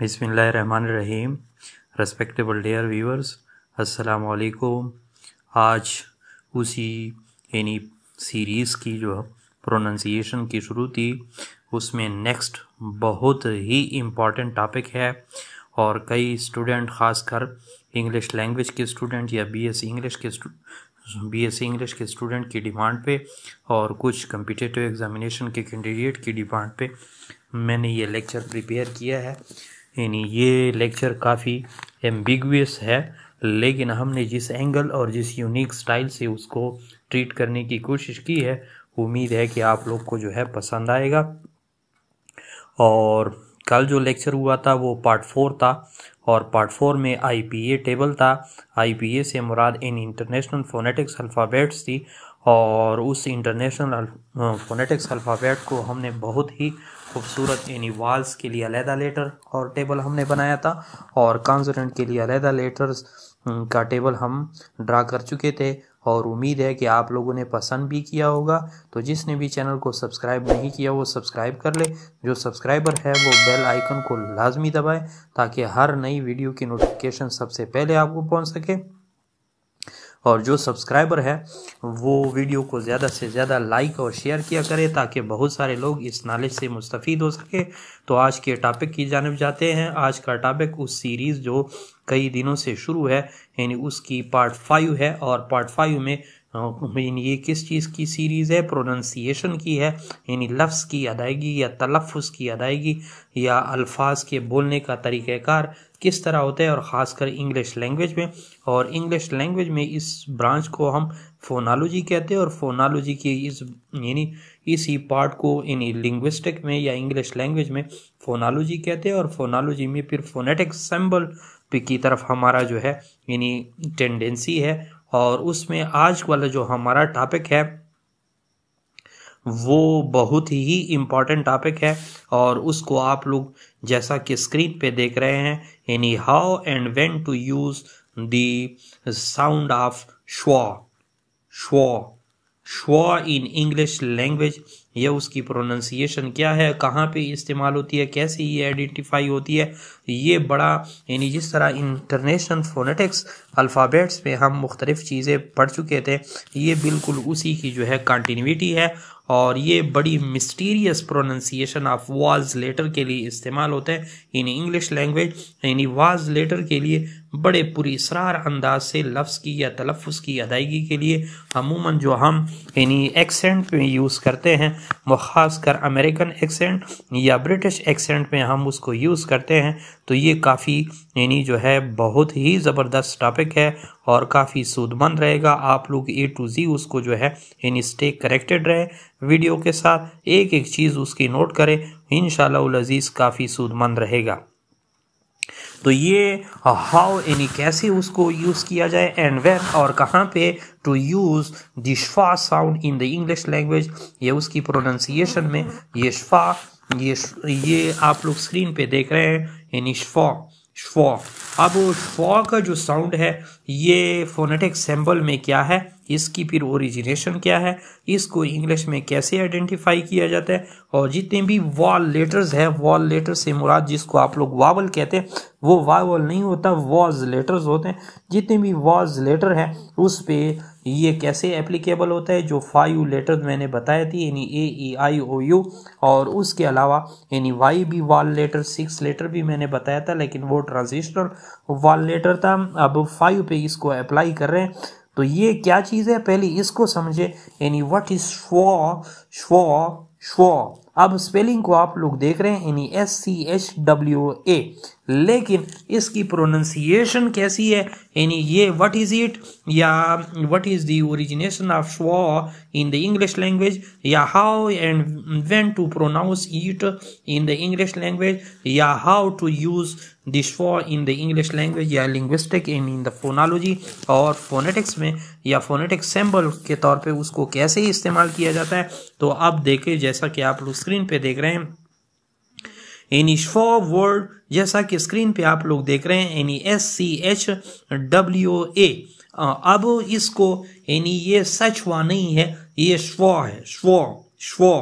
बिसमीम respectable dare viewers असलकुम आज उसी यानी सीरीज़ की जो प्रोनंसिएशन की शुरू थी उसमें नेक्स्ट बहुत ही इम्पॉर्टेंट टॉपिक है और कई स्टूडेंट ख़ासकर इंग्लिश लैंग्वेज के स्टूडेंट या बीएससी इंग्लिश के बीएससी इंग्लिश के स्टूडेंट की डिमांड पे और कुछ कम्पिटिटिव एग्ज़ामिनेशन के कैंडिडेट की डिमांड पे मैंने ये लेक्चर प्रिपेयर किया है यानी ये लेक्चर काफ़ी एम्बिगुअस है लेकिन हमने जिस एंगल और जिस यूनिक स्टाइल से उसको ट्रीट करने की कोशिश की है उम्मीद है कि आप लोग को जो है पसंद आएगा और कल जो लेक्चर हुआ था वो पार्ट फोर था और पार्ट फोर में आईपीए टेबल था आईपीए से मुराद इन इंटरनेशनल फोनेटिक्स अल्फ़ाबेट्स थी और उस इंटरनेशनल फोनेटिक्स अल्फ़ाबेट को हमने बहुत ही खूबसूरत यानी वाल्स के लिए अलहदा लेटर और टेबल हमने बनाया था और कॉन्सोनेंट के लिए अलहदा लेटर्स हम्म, का टेबल हम ड्रा कर चुके थे और उम्मीद है कि आप लोगों ने पसंद भी किया होगा तो जिसने भी चैनल को सब्सक्राइब नहीं किया वो सब्सक्राइब कर ले जो सब्सक्राइबर है वो बेल आइकन को लाजमी दबाए ताकि हर नई वीडियो की नोटिफिकेशन सबसे पहले आपको पहुंच सके और जो सब्सक्राइबर है वो वीडियो को ज़्यादा से ज़्यादा लाइक और शेयर किया करें ताकि बहुत सारे लोग इस नॉलेज से मुस्तफ़ हो सके तो आज के टॉपिक की जानब जाते हैं आज का टॉपिक उस सीरीज़ जो कई दिनों से शुरू है यानी उसकी पार्ट फाइव है और पार्ट फाइव में यानी ये किस चीज़ की सीरीज़ है प्रोनंसिएशन की है यानी लफ्ज़ की अदायगी या तलफ़ की अदायगी या अल्फाज के बोलने का तरीक़ार किस तरह होता है और ख़ासकर इंग्लिश लैंग्वेज में और इंग्लिश लैंग्वेज में इस ब्रांच को हम फोनोलॉजी कहते हैं और फोनोलॉजी की इस यानी इसी पार्ट को यानी लिंग्विस्टिक में या इंग्लिश लैंग्वेज में फ़ोनोलॉजी कहते हैं और फोनोलॉजी में फिर फोनेटिक सिंबल की तरफ हमारा जो है यानी टेंडेंसी है और उसमें आज वाला जो हमारा टॉपिक है वो बहुत ही इम्पॉर्टेंट टॉपिक है और उसको आप लोग जैसा कि स्क्रीन पे देख रहे हैं यानी how and when to use the sound of schwa schwa schwa in English language यह उसकी प्रोनंसिएशन क्या है कहाँ पे इस्तेमाल होती है कैसे ये आइडेंटिफाई होती है ये बड़ा यानी जिस तरह इंटरनेशनल फोनेटिक्स अल्फ़ाबेट्स पे हम मुख्तलिफ़ चीज़ें पढ़ चुके थे ये बिल्कुल उसी की जो है कंटिन्यूटी है और ये बड़ी mysterious pronunciation of vowel letter के लिए इस्तेमाल होते हैं इन इंग्लिश लैंग्वेज यानी वाज लेटर के लिए बड़े पुरसरार अंदाज से लफ्ज़ की या तलफ़ की अदायगी के लिए अमूमन जो हम यानी एक्सेंट में यूज़ करते हैं ख़ास कर अमेरिकन एक्सेंट या ब्रिटिश एक्सेंट में हम उसको यूज़ करते हैं तो ये काफ़ी यानी जो है बहुत ही ज़बरदस्त टॉपिक है और काफ़ी सूदमंद रहेगा आप लोग ए टू जी उसको जो है यानी स्टे करेक्टेड रहे वीडियो के साथ एक एक चीज़ उसकी नोट करें इन शजीज़ काफ़ी सूदमंद रहेगा तो ये हाउ यानी कैसे उसको यूज़ किया जाए एंड वेन और कहाँ पे to use the schwa sound in the English language ये उसकी प्रोनाउंसिएशन में ये शफा ये ये आप लोग स्क्रीन पे देख रहे हैं यानी शफा श्वा अब श्वा का जो साउंड है ये फोनेटिक सिंबल में क्या है इसकी फिर ओरिजिनेशन क्या है इसको इंग्लिश में कैसे आइडेंटिफाई किया जाता है और जितने भी वॉल लेटर्स हैं वॉल लेटर से मुराद जिसको आप लोग वावल कहते हैं वो वावल नहीं होता वॉज लेटर्स होते हैं जितने भी वॉज लेटर हैं उस पर ये कैसे एप्लीकेबल होता है जो फाइव लेटर मैंने बताया थी यानी ए ई आई ओ यू और उसके अलावा यानी वाई भी वाल लेटर सिक्स लेटर भी मैंने बताया था लेकिन वो ट्रांजिशनल वाल लेटर था अब फाइव पे इसको अप्लाई कर रहे हैं तो ये क्या चीज़ है पहले इसको समझे यानी what is schwa schwa schwa अब स्पेलिंग को आप लोग देख रहे हैं यानी S C H W A लेकिन इसकी प्रोनंसिएशन कैसी है यानी ये व्हाट इज इट या what is the origination of schwa in the English language या how and when to pronounce it in the English language या how to use this for in the English language या linguistic in in the phonology और phonetics में या phonetic symbol के तौर पे उसको कैसे इस्तेमाल किया जाता है तो अब देखें जैसा कि आप लोग स्क्रीन पे देख रहे हैं एनी फॉर वर्ड जैसा कि स्क्रीन पे आप लोग देख रहे हैं एनी S C H W A अब इसको यानी ये सच हुआ नहीं है ये श्व है श्व श्व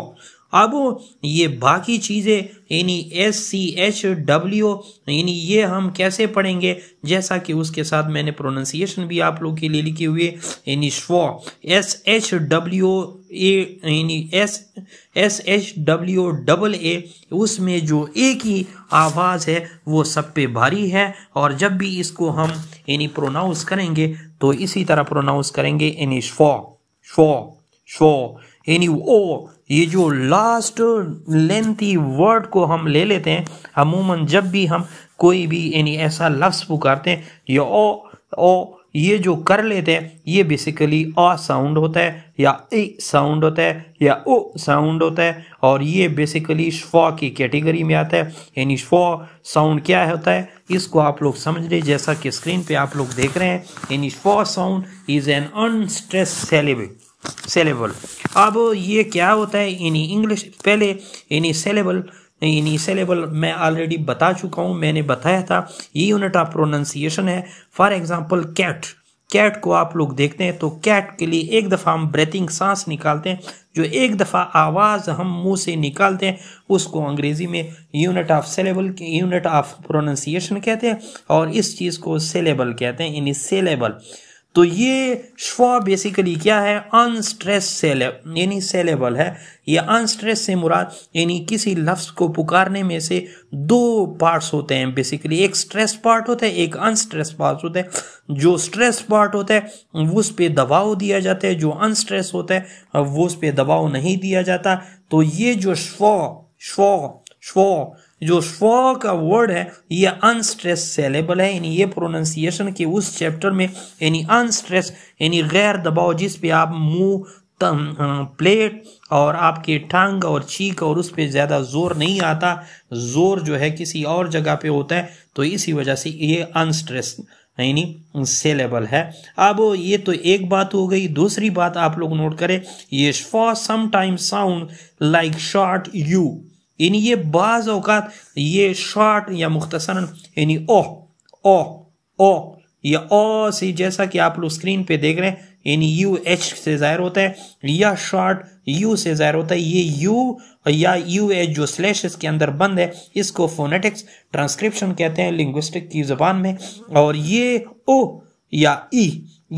अब ये बाकी चीज़ें यानी एस सी एच डब्ल्यू यानी ये हम कैसे पढ़ेंगे जैसा कि उसके साथ मैंने प्रोनाउंसिएशन भी आप लोग के लिए लिखी हुई है यानी schwa S H W A यानी S S H W double A उसमें जो ए की आवाज़ है वो सब पे भारी है और जब भी इसको हम यानी प्रोनाउंस करेंगे तो इसी तरह प्रोनाउंस करेंगे यानी श्वॉ शो शो यानी ओ ये जो लास्ट लेंथी वर्ड को हम ले लेते हैं अमूमन जब भी हम कोई भी यानी ऐसा लफ्स पुकारते हैं या ओ ओ ये जो कर लेते हैं ये बेसिकली आ साउंड होता है या ए साउंड होता है या ओ साउंड होता है और ये बेसिकली शो की कैटेगरी में आता है यानी श्वा साउंड क्या होता है इसको आप लोग समझ रहे जैसा कि स्क्रीन पे आप लोग देख रहे हैं यानी schwa sound is an unstress celebrate syllable अब ये क्या होता है इन इंग्लिश पहले इन्हीं सेलेबल इन सेलेबल मैं ऑलरेडी बता चुका हूँ मैंने बताया था ये यूनिट ऑफ प्रोनाउंसिएशन है फॉर एग्जांपल कैट कैट को आप लोग देखते हैं तो कैट के लिए एक दफ़ा हम ब्रेथिंग सांस निकालते हैं जो एक दफ़ा आवाज़ हम मुंह से निकालते हैं उसको अंग्रेज़ी में unit of syllable unit of pronunciation कहते हैं और इस चीज़ को सेलेबल कहते हैं इन सेलेबल तो ये श्वा बेसिकली क्या है अनस्ट्रेस सेलेब यानी सेलेबल है ये अनस्ट्रेस से मुराद यानी किसी लफ्ज़ को पुकारने में से दो पार्ट्स होते हैं बेसिकली एक स्ट्रेस पार्ट होता है एक अनस्ट्रेस पार्ट होता है जो स्ट्रेस पार्ट होता है उस पे दबाव दिया जाता है जो अनस्ट्रेस होता है वो उस पे दबाव नहीं दिया जाता तो ये जो श्व श्व श्व जो स्वा का वर्ड है ये अनस्ट्रेस सेलेबल है यानी ये प्रोनाउंसिएशन के उस चैप्टर में यानी अनस्ट्रेस यानी गैर दबाव जिस पे आप मुंह प्लेट और आपके टांग और चीक और उस पर ज़्यादा जोर नहीं आता जोर जो है किसी और जगह पे होता है तो इसी वजह से ये अनस्ट्रेस यानी सेलेबल है अब ये तो एक बात हो गई दूसरी बात आप लोग नोट करें ये फॉर समाइम साउंड लाइक शॉर्ट यू यानी ये बाज़ अवकात ये शॉर्ट या मुख्तसर यानी ओ ओ ओ या ओ से जैसा कि आप लोग स्क्रीन पे देख रहे हैं यानी यू एच से ज़ाहिर होता है या शॉर्ट यू से ज़ाहिर होता है ये यू या यू एच जो स्लैश के अंदर बंद है इसको फोनेटिक्स ट्रांसक्रिप्शन कहते हैं लिंग्विस्टिक की ज़बान में और ये ओ या ई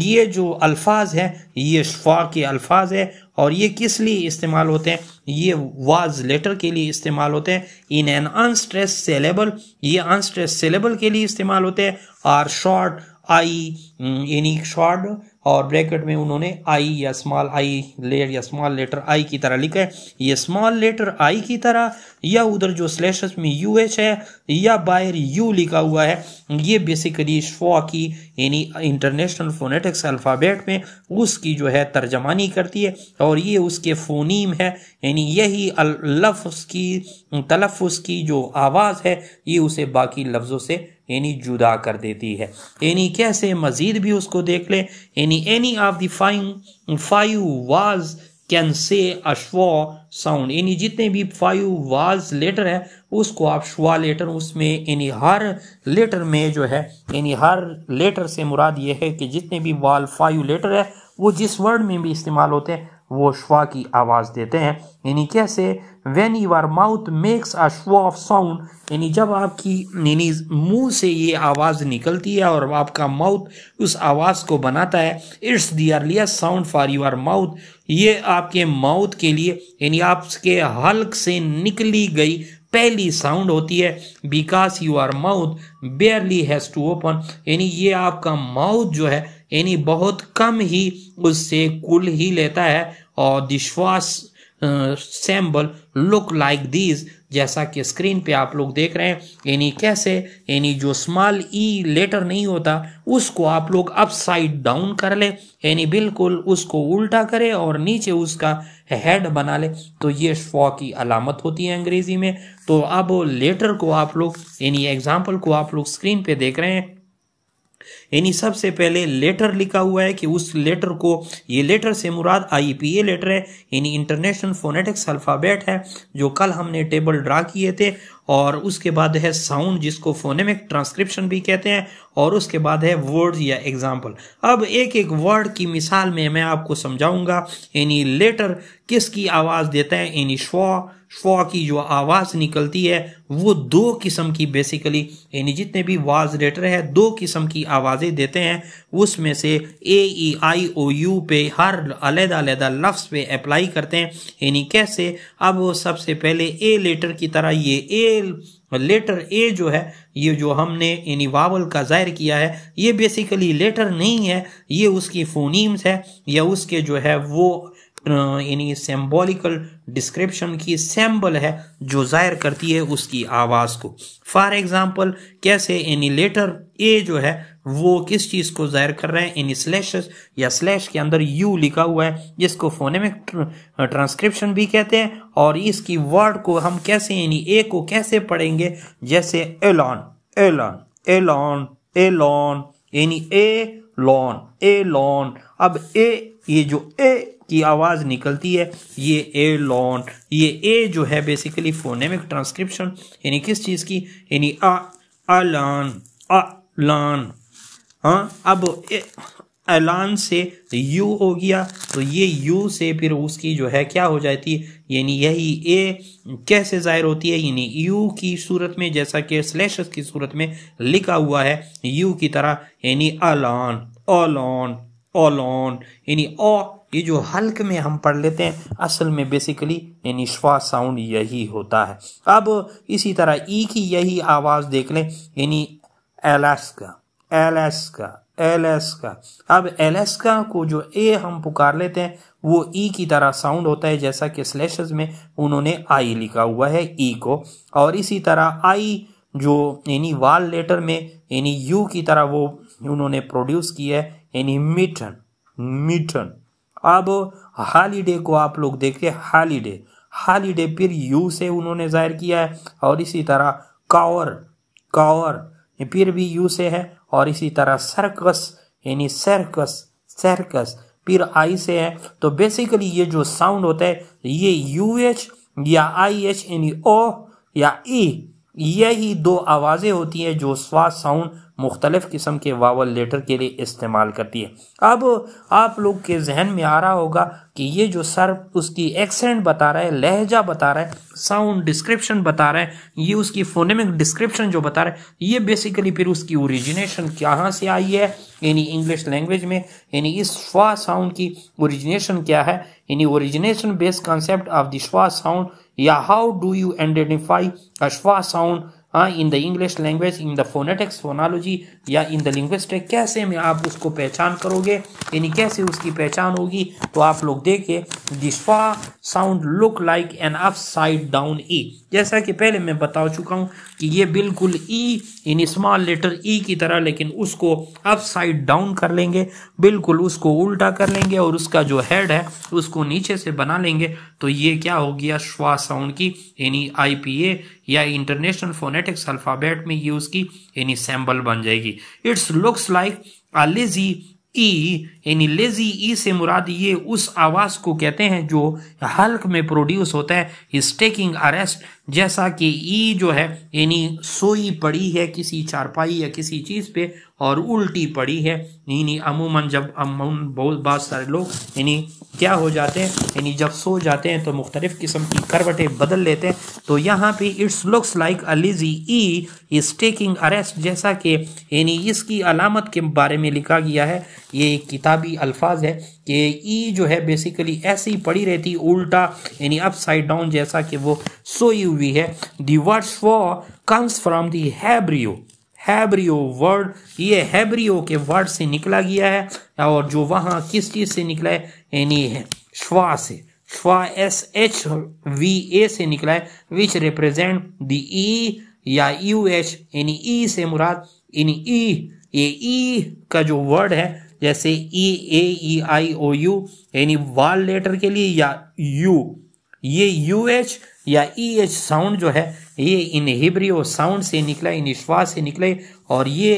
ये जो अल्फाज है ये शफा के अल्फाज है और ये किस लिए इस्तेमाल होते हैं ये वाज लेटर के लिए इस्तेमाल होते हैं इन एन अनस्ट्रेस सेलेबल ये अनस्ट्रेस सेलेबल के लिए इस्तेमाल होते हैं are short I unique hmm, short और ब्रैकेट में उन्होंने आई या स्मॉल आई लेटर या स्मॉल लेटर आई की तरह लिखा है ये स्मॉल लेटर आई की तरह या उधर जो स्लेश में यू एच है या बायर यू लिखा हुआ है ये बेसिकली शॉ की यानी इंटरनेशनल फोनेटिक्स अल्फ़ाबेट में उसकी जो है तर्जमानी करती है और ये उसके फोनीम है यानी यही लफ्स की तलफ़ की जो आवाज़ है ये उसे बाकी लफ्ज़ों से यानी जुदा कर देती है यानी कैसे मज़ीद फिर भी उसको देख ले any any of the five five vowels can से अश्वा साउंड यानी जितने भी फाइव वाज लेटर हैं उसको आप श्वा लेटर उसमें यानी हर लेटर में जो है यानी हर लेटर से मुराद ये है कि जितने भी वाल फाइव लेटर है वो जिस वर्ड में भी इस्तेमाल होते हैं वो श्वा की आवाज़ देते हैं यानी कैसे when your mouth makes a schwa of sound यानी जब आपकी यानी मुंह से ये आवाज़ निकलती है और आपका माउथ उस आवाज़ को बनाता है it's the earlier sound for your mouth ये आपके माउथ के लिए यानी आपके हल्क से निकली गई पहली साउंड होती है because your mouth barely has to open यानी ये आपका माउथ जो है यानी बहुत कम ही उससे कुल ही लेता है और this schwa symbol look like these जैसा कि स्क्रीन पे आप लोग देख रहे हैं यानी कैसे यानी जो स्मॉल ई लेटर नहीं होता उसको आप लोग अपसाइड डाउन कर ले यानी बिल्कुल उसको उल्टा करें और नीचे उसका हेड बना ले तो ये फॉ की अलामत होती है अंग्रेजी में तो अब लेटर को आप लोग यानी एग्जाम्पल को आप लोग स्क्रीन पे देख रहे हैं यानी सबसे पहले लेटर लिखा हुआ है कि उस लेटर को ये लेटर से मुराद आई लेटर है यानी इंटरनेशनल फोनेटिक्स अल्फ़ाबेट है जो कल हमने टेबल ड्रा किए थे और उसके बाद है साउंड जिसको फोनेमिक ट्रांसक्रिप्शन भी कहते हैं और उसके बाद है वर्ड या एग्जाम्पल अब एक एक वर्ड की मिसाल में मैं आपको समझाऊंगा यानी लेटर किसकी आवाज़ देता है यानी श्वा श्वा की जो आवाज़ निकलती है वो दो किस्म की बेसिकली यानी जितने भी वाज लेटर है दो किस्म की आवाज़ें देते हैं उसमें से ए ई आई ओ यू पे हर अलहदा अलहदा लफ्स पे अप्लाई करते हैं यानी कैसे अब सबसे पहले ए लेटर की तरह ये ए और लेटर ए जो है ये जो हमने यानी वावल का ज़ाहिर किया है ये बेसिकली लेटर नहीं है ये उसकी फोनीम्स है या उसके जो है वो यानी सेम्बोलिकल डिस्क्रिप्शन की सैम्बल है जो जाहिर करती है उसकी आवाज़ को फॉर एग्जाम्पल कैसे यानी लेटर ए जो है वो किस चीज़ को जाहिर कर रहे हैं यानी स्लैश या स्लैश के अंदर यू लिखा हुआ है जिसको फोनेमिक ट्रांसक्रिप्शन भी कहते हैं और इसकी वर्ड को हम कैसे यानी ए को कैसे पढ़ेंगे जैसे एलॉन एलॉन एलॉन एलॉन यानी ए लॉन ए लॉन अब ए ये जो ए की आवाज़ निकलती है ये ए लॉन ये ए जो है बेसिकली फोनेमिक ट्रांसक्रिप्शन यानी किस चीज़ की यानी आ अलान अलान हाँ अब एलान से यू हो गया तो ये यू से फिर उसकी जो है क्या हो जाती है यानी यही ए कैसे जाहिर होती है यानी यू की सूरत में जैसा कि स्लेश की सूरत में लिखा हुआ है यू की तरह यानी अलान ओलॉन ओलॉन यानी ओ ये जो हल्क में हम पढ़ लेते हैं असल में बेसिकली यानी श्वा साउंड यही होता है अब इसी तरह ई e की यही आवाज़ देख लें यानी एलास्का एलास्का एलास्का अब एलास्का को जो ए हम पुकार लेते हैं वो ई e की तरह साउंड होता है जैसा कि स्लेशेस में उन्होंने आई लिखा हुआ है ई e को और इसी तरह आई जो यानी वाल लेटर में यानी यू की तरह वो उन्होंने प्रोड्यूस किया है यानी मिठन मिठन अब हॉलीडे को आप लोग देखिए हॉलीडे हॉलीडे फिर यू से उन्होंने जाहिर किया है और इसी तरह कावर कावर फिर भी यू से है और इसी तरह सर्कस यानी सर्कस सर्कस फिर आई से है तो बेसिकली ये जो साउंड होता है ये यू एच या आई एच यानी ओ या ई e, यही दो आवाज़ें होती हैं जो स्वा साउंड मुख्तलिफ़ किस्म के वावल लेटर के लिए इस्तेमाल करती है अब आप लोग के जहन में आ रहा होगा कि ये जो सर उसकी एक्सेंट बता रहा है लहजा बता रहा है साउंड डिस्क्रिप्शन बता रहा है ये उसकी फोनेमिक डिस्क्रिप्शन जो बता रहा है ये बेसिकली फिर उसकी ओरिजिनेशन कहाँ से आई है यानी इंग्लिश लैंग्वेज में यानी इस श्वा साउंड की ओरिजिनेशन क्या है यानी origination based concept of the schwa sound Yeah, how do you identify a schwa sound हाँ in the English language in the phonetics phonology या इन द लिंग्विस्टिक कैसे में आप उसको पहचान करोगे यानी कैसे उसकी पहचान होगी तो आप लोग देखें दिशा sound look like an upside down E जैसा कि पहले मैं बता चुका हूँ कि ये बिल्कुल ई इन स्मॉल लेटर ई की तरह लेकिन उसको अप साइड डाउन कर लेंगे बिल्कुल उसको उल्टा कर लेंगे और उसका जो हेड है उसको नीचे से बना लेंगे तो ये क्या हो गया श्वा साउंड की यानी आईपीए या इंटरनेशनल फोनेटिक्स अल्फ़ाबेट में ये उसकी यानी सैम्बल बन जाएगी it's looks like a lazy E यानी लेजी ई से मुराद ये उस आवाज़ को कहते हैं जो हल्क में प्रोड्यूस होता है इस टेकिंग अरेस्ट जैसा कि ई जो है यानी सोई पड़ी है किसी चारपाई या किसी चीज़ पे और उल्टी पड़ी है यानी अमूमन जब अमूमन बहुत बहुत सारे लोग यानी क्या हो जाते हैं यानी जब सो जाते हैं तो मुख्तलिफ़ किस्म की करवटें बदल लेते हैं तो यहाँ पे it's looks like a lazy E is taking a rest जैसा कि यानी इसकी अलामत के बारे में लिखा गया है ये एक किताबी अल्फाज है कि ई जो है बेसिकली ऐसी पड़ी रहती उल्टा यानी अप साइड डाउन जैसा कि वो सोई हुई है the words for comes from the Hebrew Hebrew word ये हैब्रियो के वर्ड से निकला गया है और जो वहाँ किस चीज़ से निकला है यानी है श्वा से schwa S H V A से निकला है विच रिप्रेजेंट द ई या यू एच यानी ई e से मुराद यानी ई e, ये ई e का जो वर्ड है जैसे ई ए ई आई ओ यू यानी वाल लेटर के लिए या यू ये यू एच या ई एच साउंड जो है ये इन हिब्रियो साउंड से निकला इन श्वास से निकले और ये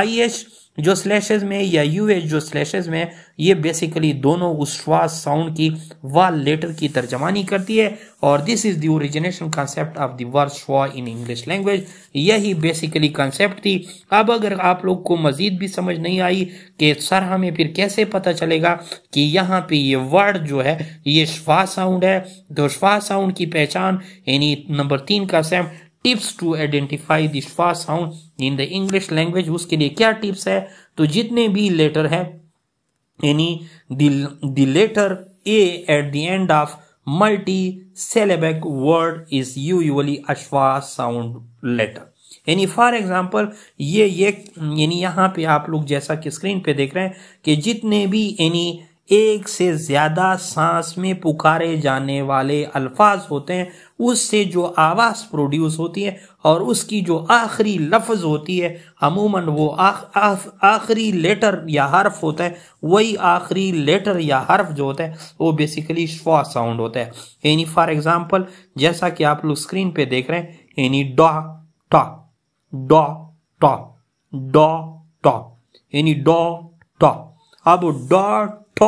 आई एच जो स्लैशेज में या यू एच जो स्लैशेज में ये बेसिकली दोनों उस श्वास साउंड की वाल लेटर की तर्जमानी करती है और this is the origination concept of दर्ड श्वा इन इंग्लिश लैंग्वेज यही बेसिकली कॉन्सेप्ट थी अब अगर आप लोग को मज़ीद भी समझ नहीं आई कि सर हमें फिर कैसे पता चलेगा कि यहाँ पे ये वर्ड जो है ये श्वा साउंड है तो श्वा साउंड की पहचान यानी नंबर तीन का सेप्ट tips to identify this fast sound in the English language उसके लिए क्या टिप्स है तो जितने भी लेटर है यानी the letter A at the end of multi syllabic word is usually a schwa sound letter यानी फॉर एग्जाम्पल ये ये यानी यहाँ पे आप लोग जैसा कि स्क्रीन पे देख रहे हैं कि जितने भी यानी एक से ज्यादा सांस में पुकारे जाने वाले अल्फाज होते हैं उससे जो आवाज़ प्रोड्यूस होती है और उसकी जो आखिरी लफ्ज़ होती है अमूमन वो आखिरी लेटर या हर्फ होता है वही आखिरी लेटर या हर्फ जो होता है वो बेसिकली श्वा साउंड होता है यानी फॉर एग्ज़ाम्पल जैसा कि आप लोग स्क्रीन पे देख रहे हैं यानी डॉ टॉ डॉ टॉ डॉ टॉ यानी डॉ टॉ अब डॉ ठो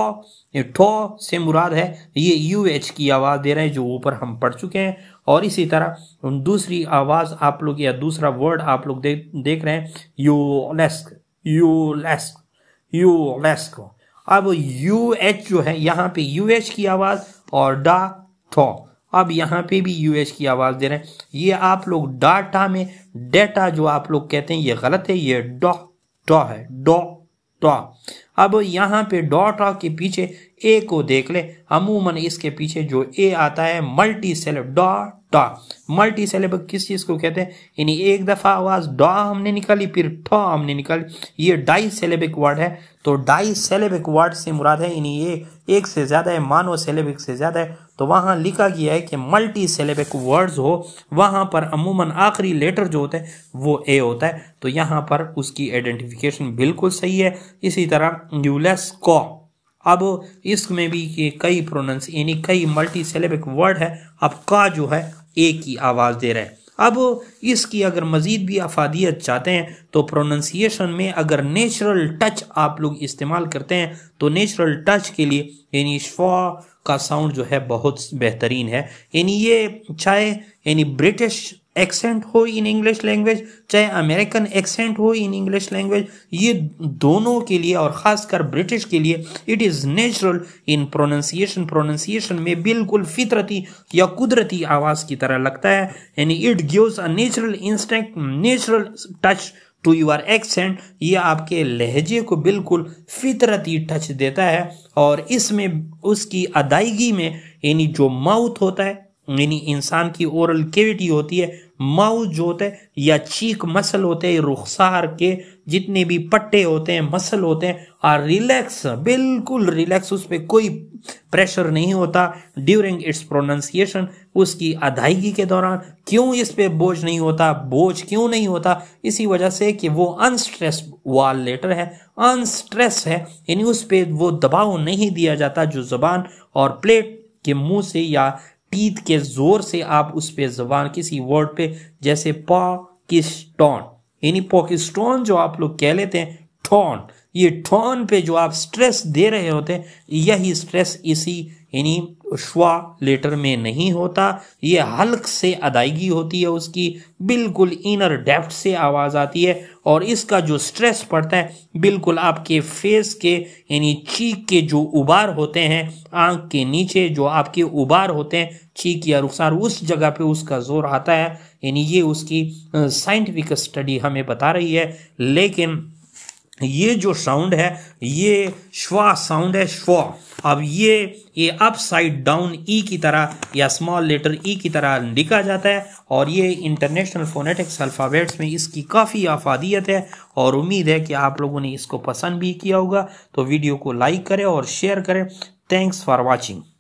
ये ठो से मुराद है ये यू एच की आवाज़ दे रहे हैं जो ऊपर हम पढ़ चुके हैं और इसी तरह दूसरी आवाज़ आप लोग या दूसरा वर्ड आप लोग दे, देख रहे हैं यूलेस्क यू लेस्क अब यू एच जो है यहाँ पे यू एच की आवाज़ और डा थो अब यहाँ पे भी यू एच की आवाज़ दे रहे हैं ये आप लोग डाटा में डेटा जो आप लोग कहते हैं ये गलत है ये डॉ डॉ है डॉ टॉ तो अब यहाँ पे डॉट ऑ के पीछे ए को देख ले अमूमन इसके पीछे जो ए आता है मल्टी सेल डॉट डॉ मल्टी सेलेबल किस चीज को कहते हैं यानी एक दफा आवाज डॉ हमने निकाली फिर ठ हमने निकाली ये डाई सेलेबिक वर्ड है तो डाई सेलेबिक वर्ड से मुराद है यानी ये एक से ज्यादा है मानो सेलेबिक से ज्यादा है तो वहां लिखा गया है कि मल्टी सेलेबिक वर्ड्स हो वहां पर अमूमन आखिरी लेटर जो होता है वो ए होता है तो यहां पर उसकी आइडेंटिफिकेशन बिल्कुल सही है इसी तरह यूलेस कॉ अब इसमें भी ये कई प्रोनंस यानी कई मल्टी सेलेबिक वर्ड है अब का जो है एक ही आवाज़ दे रहा है अब इसकी अगर मज़ीद भी अफादियत चाहते हैं तो प्रोनंसिएशन में अगर नेचुरल टच आप लोग इस्तेमाल करते हैं तो नेचुरल टच के लिए यानी श्वा का साउंड जो है बहुत बेहतरीन है यानी ये चाहे यानी ब्रिटिश एक्सेंट हो इन इंग्लिश लैंग्वेज चाहे अमेरिकन एक्सेंट हो इन इंग्लिश लैंग्वेज ये दोनों के लिए और ख़ासकर ब्रिटिश के लिए it is natural in pronunciation pronunciation में बिल्कुल फितरती या कुदरती आवाज़ की तरह लगता है यानी it gives a natural instant natural touch to your accent ये आपके लहजे को बिल्कुल फितरती टच देता है और इसमें उसकी अदायगी में यानी जो माउथ होता है यानी इंसान की ओरल केविटी होती है जो होता है या चीक मसल होते हैं रुखसार के जितने भी पट्टे होते हैं मसल होते हैं और रिलैक्स बिल्कुल रिलैक्स उस पर कोई प्रेशर नहीं होता ड्यूरिंग इट्स प्रोनाउंसिएशन उसकी अदायगी के दौरान क्यों इस पर बोझ नहीं होता बोझ क्यों नहीं होता इसी वजह से कि वो अनस्ट्रेस वाल लेटर है अनस्ट्रेस है यानी उस पर वो दबाव नहीं दिया जाता जो जबान और प्लेट के मुंह से या टीथ के जोर से आप उस पे जबान किसी वर्ड पे जैसे पॉकिस्टोन यानी पॉकिस्टोन जो आप लोग कह लेते हैं ठॉन ये ठॉन पे जो आप स्ट्रेस दे रहे होते हैं यही स्ट्रेस इसी यानी शुआ लेटर में नहीं होता ये हल्क से अदायगी होती है उसकी बिल्कुल इनर डेप्थ से आवाज़ आती है और इसका जो स्ट्रेस पड़ता है बिल्कुल आपके फेस के यानी चीक के जो उबार होते हैं आंख के नीचे जो आपके उबार होते हैं चीक या रुखसार उस जगह पे उसका जोर आता है यानी ये उसकी साइंटिफिक स्टडी हमें बता रही है लेकिन ये जो साउंड है ये श्वा साउंड है श्वा अब ये ये अप साइड डाउन ई की तरह या स्मॉल लेटर ई की तरह लिखा जाता है और ये इंटरनेशनल फोनेटिक्स अल्फ़ाबेट्स में इसकी काफ़ी आफादियत है और उम्मीद है कि आप लोगों ने इसको पसंद भी किया होगा तो वीडियो को लाइक करें और शेयर करें थैंक्स फॉर वॉचिंग